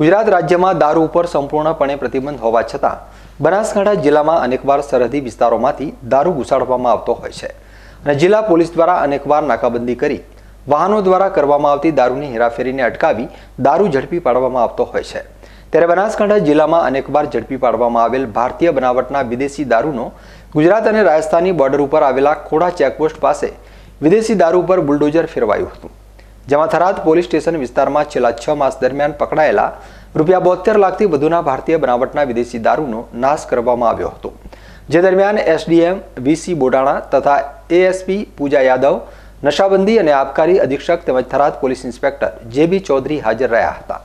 ગુજરાત રાજ્યમાં દારૂ ઉપર સંપૂર્ણપણે પ્રતિબંધ હોવા છતાં બનાસકાંઠા જિલ્લામાં અનેકવાર સરહદી વિસ્તારોમાંથી દારૂ ઘુસાડવામાં આવતો હોય છે અને જિલ્લા પોલીસ દ્વારા અનેકવાર નાકાબંધી કરી વાહનો દ્વારા કરવામાં આવતી દારૂની હેરાફેરીને અટકાવી દારૂ ઝડપી પાડવામાં આવતો હોય છે ત્યારે બનાસકાંઠા જિલ્લામાં અનેકવાર ઝડપી પાડવામાં આવેલ ભારતીય બનાવટના વિદેશી દારૂનો ગુજરાત અને રાજસ્થાનની બોર્ડર ઉપર આવેલા ખોડા ચેકપોસ્ટ પાસે વિદેશી દારૂ પર બુલડોઝર ફેરવાયું હતું જેમાં થરાદ પોલીસ સ્ટેશન વિસ્તારમાં છેલ્લા છ માસ દરમિયાન પકડાયેલા રૂપિયા બોતેર લાખથી વધુના ભારતીય બનાવટના વિદેશી દારૂનો નાશ કરવામાં આવ્યો હતો જે દરમિયાન એસડીએમ વીસી બોડાણા તથા એએસપી પૂજા યાદવ નશાબંધી અને આબકારી અધિક્ષક તેમજ થરાદ પોલીસ ઇન્સ્પેક્ટર જે ચૌધરી હાજર રહ્યા હતા